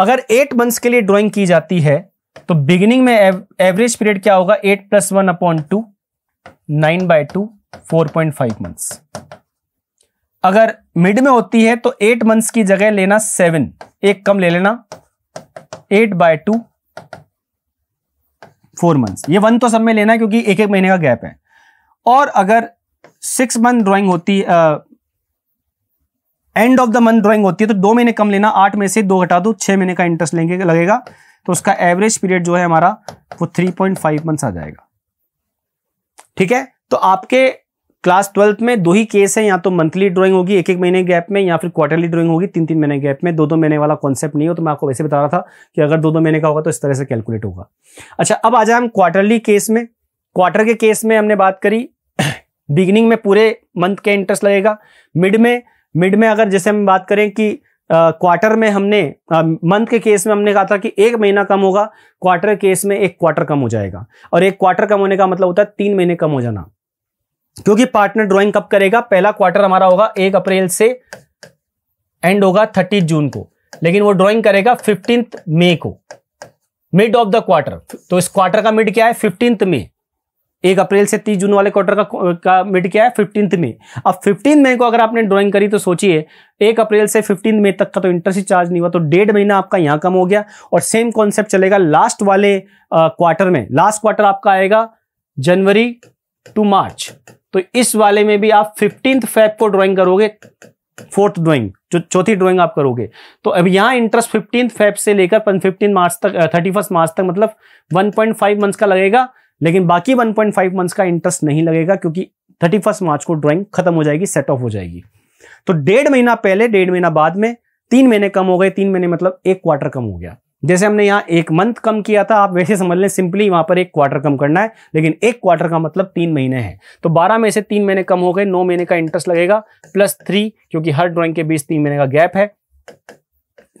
अगर एट मंथ्स के लिए ड्राइंग की जाती है तो बिगिनिंग में एव, एवरेज पीरियड क्या होगा eight plus one upon two nine by two four point five months अगर मिड में होती है तो एट मंथ्स की जगह लेना सेवन एक कम ले लेना eight by two four months ये वन तो सब में लेना क्योंकि एक एक महीने का गैप है और अगर सिक्स मंथ ड्राइंग होती end of the month drawing होती है तो दो महीने कम लेना आठ में से दो घटा दो छह महीने का इंटरेस्ट लेंगे लगेगा तो उसका एवरेज पीरियड जो है हमारा वो थ्री पॉइंट फाइव मंथ आ जाएगा ठीक है तो आपके क्लास ट्वेल्थ में दो ही केस है या तो मंथली ड्राइंग होगी एक एक महीने गैप में या फिर क्वार्टरली ड्राइंग होगी तीन तीन महीने गैप में दो दो महीने वाला कॉन्सेप्ट नहीं हो तो मैं आपको वैसे बता रहा था कि अगर दो दो महीने का होगा तो इस तरह से कैलकुलेट होगा अच्छा अब आ जाए हम क्वार्टरली केस में क्वार्टर के केस में हमने बात करी बिगिनिंग में पूरे मंथ के इंटरेस्ट लगेगा मिड में मिड में अगर जैसे हम बात करें कि क्वार्टर में हमने मंथ के केस में हमने कहा था कि एक महीना कम होगा क्वार्टर केस में एक क्वार्टर कम हो जाएगा और एक क्वार्टर कम होने का मतलब होता है तीन महीने कम हो जाना क्योंकि पार्टनर ड्राइंग कब करेगा पहला क्वार्टर हमारा होगा एक अप्रैल से एंड होगा थर्टी जून को लेकिन वो ड्राइंग करेगा फिफ्टींथ मे को मिड ऑफ द क्वार्टर तो इस क्वार्टर का मिड क्या है फिफ्टींथ मे एक अप्रैल से तीस जून वाले क्वार्टर का का मिड क्या है फिफ्टींथ में अब फिफ्टीन मई को अगर आपने ड्राइंग करी तो सोचिए एक अप्रैल से फिफ्टीन मई तक का तो इंटरेस्ट चार्ज नहीं हुआ तो डेढ़ महीना आपका यहाँ कम हो गया और सेम कॉन्सेप्ट चलेगा लास्ट वाले क्वार्टर में लास्ट क्वार्टर आपका आएगा जनवरी टू मार्च तो इस वाले में भी आप फिफ्टींथ फेब को ड्रॉइंग करोगे फोर्थ ड्रॉइंग जो चौथी ड्रॉइंग आप करोगे तो अब यहाँ इंटरेस्ट फिफ्टींथ फेब से लेकर फिफ्टीन मार्च तक थर्टी मार्च तक मतलब वन पॉइंट मंथ्स का लगेगा लेकिन बाकी 1.5 मंथ्स का इंटरेस्ट नहीं लगेगा क्योंकि थर्टी मार्च को ड्राइंग खत्म हो जाएगी सेट ऑफ हो जाएगी तो डेढ़ महीना पहले डेढ़ महीना बाद में तीन महीने कम हो गए तीन महीने मतलब एक क्वार्टर कम हो गया जैसे हमने यहाँ एक मंथ कम किया था आप वैसे समझ लें सिंपली वहां पर एक क्वार्टर कम करना है लेकिन एक क्वार्टर का मतलब तीन महीने हैं तो बारह में से तीन महीने कम हो गए नौ महीने का इंटरेस्ट लगेगा प्लस थ्री क्योंकि हर ड्राइंग के बीच तीन महीने का गैप है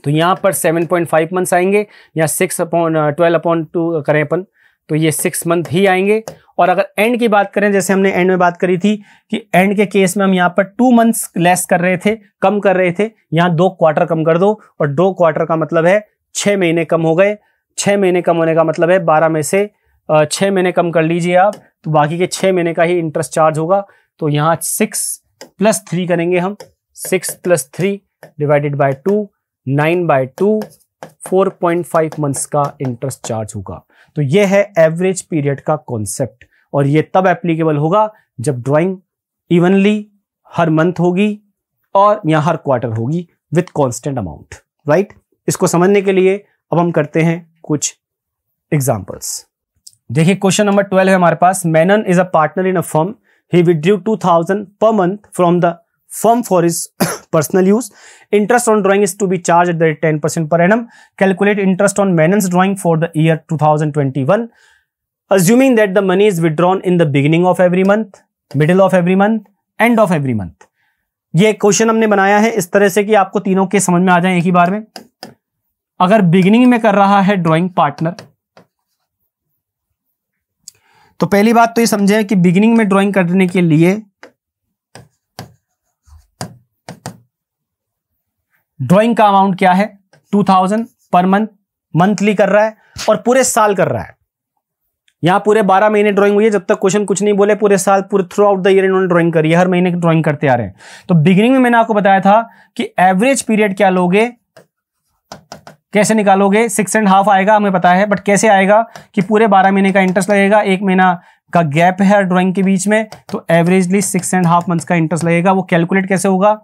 तो यहाँ पर सेवन पॉइंट फाइव मंथ्स आएंगे या six upon twelve upon two करें अपन तो ये सिक्स मंथ ही आएंगे और अगर एंड की बात करें जैसे हमने एंड में बात करी थी कि एंड के केस में हम यहाँ पर टू मंथ्स लेस कर रहे थे कम कर रहे थे यहाँ दो क्वार्टर कम कर दो और दो क्वार्टर का मतलब है छः महीने कम हो गए छः महीने कम होने का मतलब है बारह में से छः महीने कम कर लीजिए आप तो बाकी के छः महीने का ही इंटरेस्ट चार्ज होगा तो यहाँ सिक्स प्लस थ्री करेंगे हम six plus three divided by two nine by two four point five months का इंटरेस्ट चार्ज होगा तो ये है एवरेज पीरियड का कॉन्सेप्ट और ये तब एप्लीकेबल होगा जब ड्राइंग इवनली हर मंथ होगी और या हर क्वार्टर होगी विथ कॉन्स्टेंट अमाउंट राइट इसको समझने के लिए अब हम करते हैं कुछ एग्जाम्पल्स देखिए क्वेश्चन नंबर ट्वेल्व है हमारे पास Menon is a partner in a firm he withdrew two thousand per month from the firm for his personal use. Interest on drawing is to be charged at the rate 10% per annum. Calculate interest on maintenance drawing for the year 2021. Assuming that the money is withdrawn in the beginning of every month, middle of every month, end of every month. ये question हमने बनाया है इस तरह से कि आपको तीनों के समझ में आ जाए एक ही बार में अगर बिगिनिंग में कर रहा है ड्राइंग पार्टनर तो पहली बात तो ये समझे कि बिगिनिंग में ड्राइंग करने के लिए ड्राइंग का अमाउंट क्या है two thousand per month monthly कर रहा है और पूरे साल कर रहा है यहां पूरे बारह महीने ड्राइंग हुई है जब तक क्वेश्चन कुछ नहीं बोले पूरे साल पूरे थ्रू आउट द ईयर इन्होंने ड्राइंग करी है हर महीने ड्राइंग करते आ रहे हैं तो बिगिनिंग में मैंने आपको बताया था कि एवरेज पीरियड क्या लोगे कैसे निकालोगे सिक्स एंड हाफ आएगा हमें पता है बट कैसे आएगा कि पूरे बारह महीने का इंटरेस्ट लगेगा एक महीना का गैप है ड्राइंग के बीच में तो averagely six and half months का इंटरेस्ट लगेगा वो कैलकुलेट कैसे होगा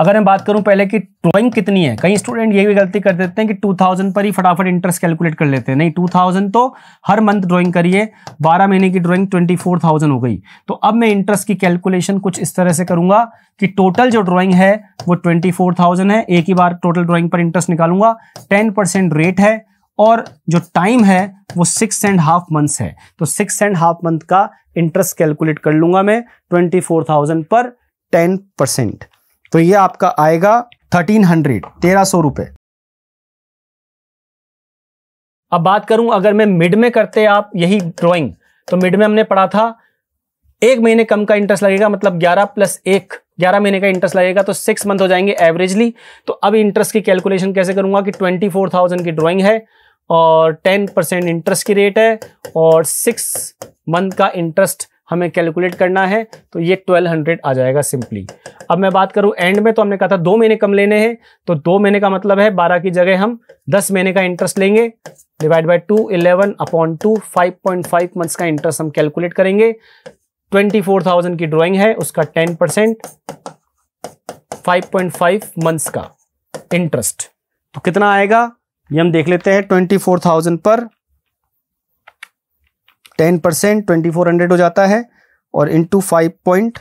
अगर मैं बात करूं पहले कि ड्रॉइंग कितनी है कई स्टूडेंट ये भी गलती कर देते हैं कि 2000 पर ही फटाफट इंटरेस्ट कैलकुलेट कर लेते हैं नहीं 2000 तो हर मंथ ड्रॉइंग करिए 12 महीने की ड्रॉइंग 24000 हो गई तो अब मैं इंटरेस्ट की कैलकुलेशन कुछ इस तरह से करूंगा कि टोटल जो ड्रॉइंग है वो 24000 है एक ही बार टोटल ड्रॉइंग पर इंटरेस्ट निकालूंगा टेन रेट है और जो टाइम है वो सिक्स एंड हाफ मंथ है तो सिक्स एंड हाफ मंथ का इंटरेस्ट कैलकुलेट कर लूंगा मैं ट्वेंटी फोर थाउजेंड पर टेन परसेंट तो ये आपका आएगा थर्टीन हंड्रेड तेरह सौ रुपए अब बात करूं अगर मैं मिड में करते आप यही ड्राइंग तो मिड में हमने पढ़ा था एक महीने कम का इंटरेस्ट लगेगा मतलब ग्यारह प्लस एक ग्यारह महीने का इंटरेस्ट लगेगा तो सिक्स मंथ हो जाएंगे एवरेजली तो अब इंटरेस्ट की कैलकुलेशन कैसे करूंगा कि ट्वेंटी फोर थाउजेंड की ड्रॉइंग है और टेन परसेंट इंटरेस्ट की रेट है और सिक्स मंथ का इंटरेस्ट हमें कैलकुलेट करना है तो ये 1200 आ जाएगा सिंपली अब मैं बात करूं एंड में तो हमने कहा था दो महीने कम लेने हैं तो दो महीने का मतलब है 12 की जगह हम 10 महीने का इंटरेस्ट लेंगे डिवाइड बाय 2 11 अपॉन 2 5.5 मंथ्स का इंटरेस्ट हम कैलकुलेट करेंगे 24,000 की ड्राइंग है उसका 10 परसेंट फाइव मंथ्स का इंटरेस्ट तो कितना आएगा ये हम देख लेते हैं थाउजेंड पर ten percent twenty four hundred हो जाता है और into five point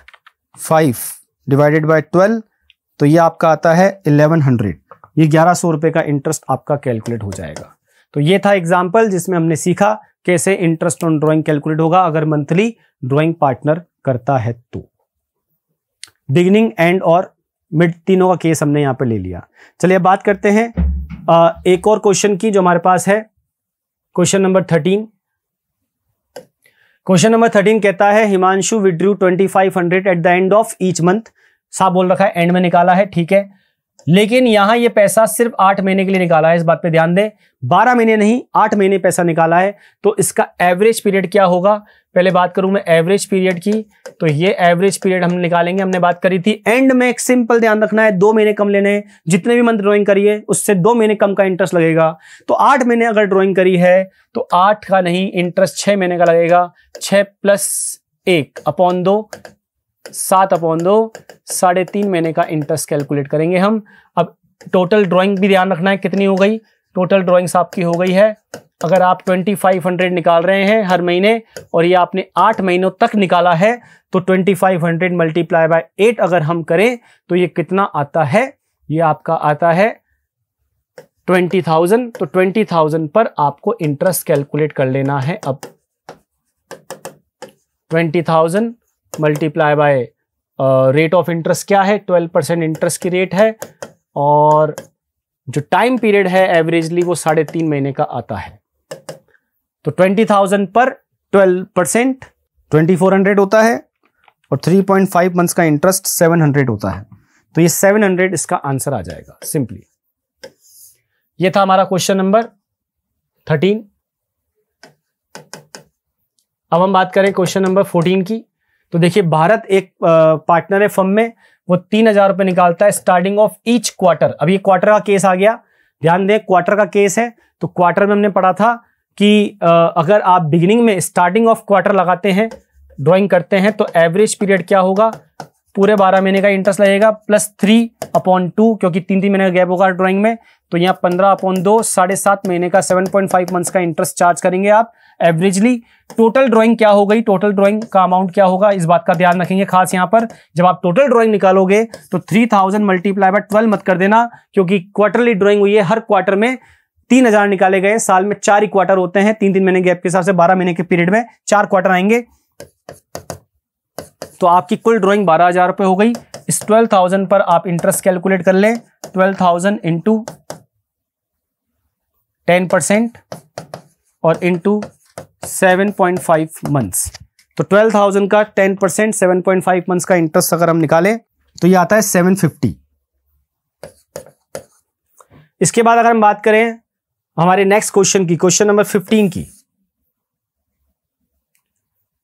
five divided by twelve तो ये आपका आता है इलेवन हंड्रेड ये ग्यारह सौ रुपये का इंटरेस्ट आपका कैलकुलेट हो जाएगा तो ये था एग्जाम्पल जिसमें हमने सीखा कैसे इंटरेस्ट ऑन ड्रॉइंग कैलकुलेट होगा अगर मंथली ड्रॉइंग पार्टनर करता है तो बिगिनिंग एंड और मिड तीनों का केस हमने यहाँ पे ले लिया चलिए बात करते हैं एक और क्वेश्चन की जो हमारे पास है question number thirteen question number thirteen कहता है Himanshu withdrew twenty five hundred at the end of each month साफ बोल रखा है एंड में निकाला है ठीक है लेकिन यहां ये पैसा सिर्फ आठ महीने के लिए निकाला है इस बात पे ध्यान दें बारह महीने नहीं आठ महीने पैसा निकाला है तो इसका एवरेज पीरियड क्या होगा पहले बात करूं मैं एवरेज पीरियड की तो ये एवरेज पीरियड हम निकालेंगे हमने बात करी थी एंड में एक सिंपल ध्यान रखना है दो महीने कम लेने हैं जितने भी मंथ ड्राइंग करिए उससे दो महीने कम का इंटरेस्ट लगेगा तो आठ महीने अगर ड्राइंग करी है तो आठ का नहीं इंटरेस्ट छः महीने का लगेगा छः प्लस एक अपॉन दो सात अपॉन दो साढ़े तीन महीने का इंटरेस्ट कैलकुलेट करेंगे हम अब टोटल ड्राइंग भी ध्यान रखना है कितनी हो गई टोटल ड्राइंग्स आपकी हो गई है अगर आप 2500 निकाल रहे हैं हर महीने और ये आपने आठ महीनों तक निकाला है तो 2500 मल्टीप्लाई बाय एट अगर हम करें तो ये कितना आता है ये आपका आता है 20,000 तो 20,000 पर आपको इंटरेस्ट कैलकुलेट कर लेना है अब 20,000 multiply by rate of interest क्या है 12 परसेंट इंटरेस्ट की रेट है और जो टाइम पीरियड है एवरेजली वो साढ़े तीन महीने का आता है तो ट्वेंटी थाउजेंड पर twelve percent twenty four hundred होता है और थ्री पॉइंट फाइव मंथ्स का इंटरेस्ट सेवन हंड्रेड होता है तो ये सेवन हंड्रेड इसका आंसर आ जाएगा सिंपली ये था हमारा क्वेश्चन नंबर थर्टीन अब हम बात करें क्वेश्चन नंबर फोर्टीन की तो देखिए भारत एक पार्टनर है फर्म में वो तीन हजार रुपये निकालता है स्टार्टिंग ऑफ ईच क्वार्टर अब ये क्वार्टर का केस आ गया ध्यान दें क्वार्टर का केस है तो क्वार्टर में हमने पढ़ा था कि अगर आप बिगिनिंग में स्टार्टिंग ऑफ क्वार्टर लगाते हैं ड्राइंग करते हैं तो एवरेज पीरियड क्या होगा पूरे बारह महीने का इंटरेस्ट लगेगा प्लस थ्री अपॉन टू क्योंकि तीन तीन महीने का गैप होगा ड्राइंग में तो यहाँ पंद्रह अपॉन दो साढ़े सात महीने का सेवन पॉइंट फाइव मंथ्स का इंटरेस्ट चार्ज करेंगे आप एवरेजली टोटल ड्राइंग क्या हो गई टोटल ड्राइंग का अमाउंट क्या होगा इस बात का ध्यान रखेंगे खास यहां पर जब आप टोटल ड्राइंग निकालोगे तो three thousand multiply by twelve मत कर देना क्योंकि क्वार्टरली ड्राइंग हुई है हर क्वार्टर में तीन हजार निकाले गए साल में चार ही क्वार्टर होते हैं तीन तीन महीने गैप के हिसाब से बारह महीने के पीरियड में चार क्वार्टर आएंगे तो आपकी कुल ड्रॉइंग बारह हजार रुपए हो गई इस ट्वेल्व थाउजेंड पर आप इंटरेस्ट कैलकुलेट कर ले twelve thousand into ten percent और into seven point five months तो ट्वेल्व थाउजेंड का ten percent seven point five months का इंटरेस्ट अगर हम निकालें तो ये आता है सेवन फिफ्टी इसके बाद अगर हम बात करें हमारे नेक्स्ट क्वेश्चन की क्वेश्चन नंबर फिफ्टीन की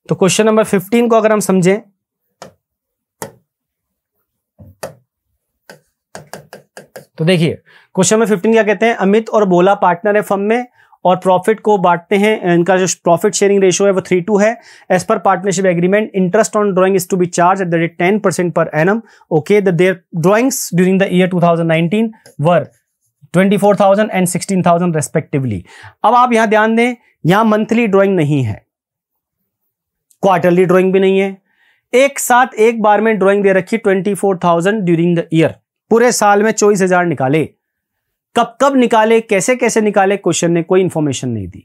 तो क्वेश्चन नंबर फिफ्टीन को अगर हम समझें तो देखिए क्वेश्चन नंबर फिफ्टीन क्या कहते हैं अमित और बोला पार्टनर है फर्म में और प्रॉफिट को बांटते हैं इनका जो प्रॉफिट शेयरिंग रेशियो है वो थ्री टू है as per partnership agreement interest on drawing is to be charge at the rate ten percent per annum okay the their drawings during the year two thousand were twenty four thousand and sixteen thousand respectively अब आप यहां ध्यान दें यहां monthly drawing नहीं है quarterly drawing भी नहीं है एक साथ एक बार में ड्राइंग दे रखी twenty four thousand during the year पूरे साल में चौबीस हजार निकाले कब कब निकाले कैसे कैसे निकाले क्वेश्चन ने कोई इन्फॉर्मेशन नहीं दी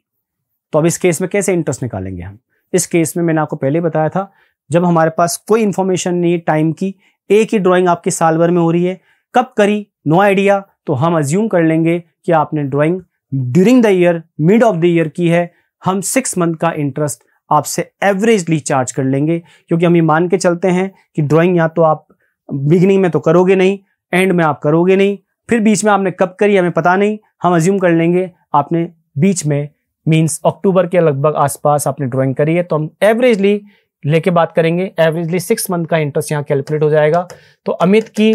तो अब इस केस में कैसे इंटरेस्ट निकालेंगे हम इस केस में मैंने आपको पहले बताया था जब हमारे पास कोई इन्फॉर्मेशन नहीं है टाइम की एक ही ड्राइंग आपके साल भर में हो रही है कब करी नो आइडिया तो हम अज्यूम कर लेंगे कि आपने drawing during the year mid of the year की है हम सिक्स मंथ का इंटरेस्ट आपसे एवरेजली चार्ज कर लेंगे क्योंकि हम ये मान के चलते हैं कि ड्राइंग या तो आप बिगिनिंग में तो करोगे नहीं एंड में आप करोगे नहीं फिर बीच में आपने कब करी हमें पता नहीं हम अज्यूम कर लेंगे आपने बीच में मीन्स अक्टूबर के लगभग आसपास आपने ड्राइंग करी है तो हम एवरेजली लेके बात करेंगे एवरेजली सिक्स मंथ का इंटरेस्ट यहाँ कैलकुलेट हो जाएगा तो अमित की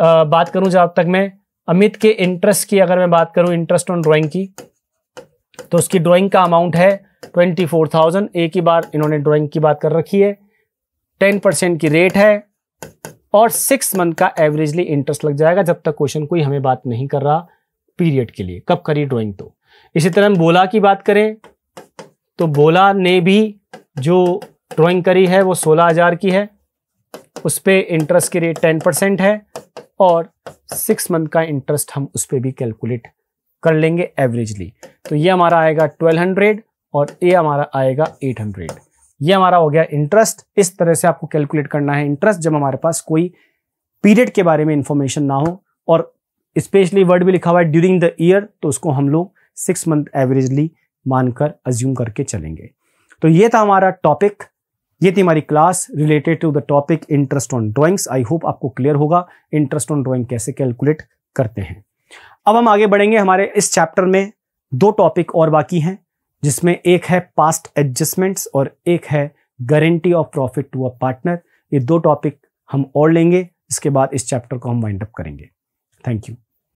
आ, बात करूँ जब तक मैं अमित के इंटरेस्ट की अगर मैं बात करूँ इंटरेस्ट ऑन ड्राइंग की तो उसकी ड्राइंग का अमाउंट है ट्वेंटी फोर थाउजेंड एक ही बार इन्होंने ड्राइंग की बात कर रखी है टेन परसेंट की रेट है और सिक्स मंथ का एवरेजली इंटरेस्ट लग जाएगा जब तक क्वेश्चन कोई हमें बात नहीं कर रहा पीरियड के लिए कब करी ड्रॉइंग तो इसी तरह हम बोला की बात करें तो बोला ने भी जो ड्रॉइंग करी है वो सोलह हजार की है उस पर इंटरेस्ट की रेट टेन परसेंट है और सिक्स मंथ का इंटरेस्ट हम उस पर भी कैलकुलेट कर लेंगे एवरेजली तो ये हमारा आएगा ट्वेल्व हंड्रेड और ये हमारा आएगा एट हंड्रेड ये हमारा हो गया इंटरेस्ट इस तरह से आपको कैलकुलेट करना है इंटरेस्ट जब हमारे पास कोई पीरियड के बारे में इंफॉर्मेशन ना हो और स्पेशली वर्ड भी लिखा हुआ है ड्यूरिंग द ईयर तो उसको हम लोग सिक्स मंथ एवरेजली मानकर अज्यूम करके चलेंगे तो ये था हमारा टॉपिक ये थी हमारी class related to the topic interest on drawings I hope आपको क्लियर होगा इंटरेस्ट ऑन ड्रॉइंग कैसे कैलकुलेट करते हैं अब हम आगे बढ़ेंगे हमारे इस चैप्टर में दो टॉपिक और बाकी हैं जिसमें एक है पास्ट एडजस्टमेंट्स और एक है guarantee of profit to a partner ये दो टॉपिक हम और लेंगे इसके बाद इस चैप्टर को हम वाइंड अप करेंगे थैंक यू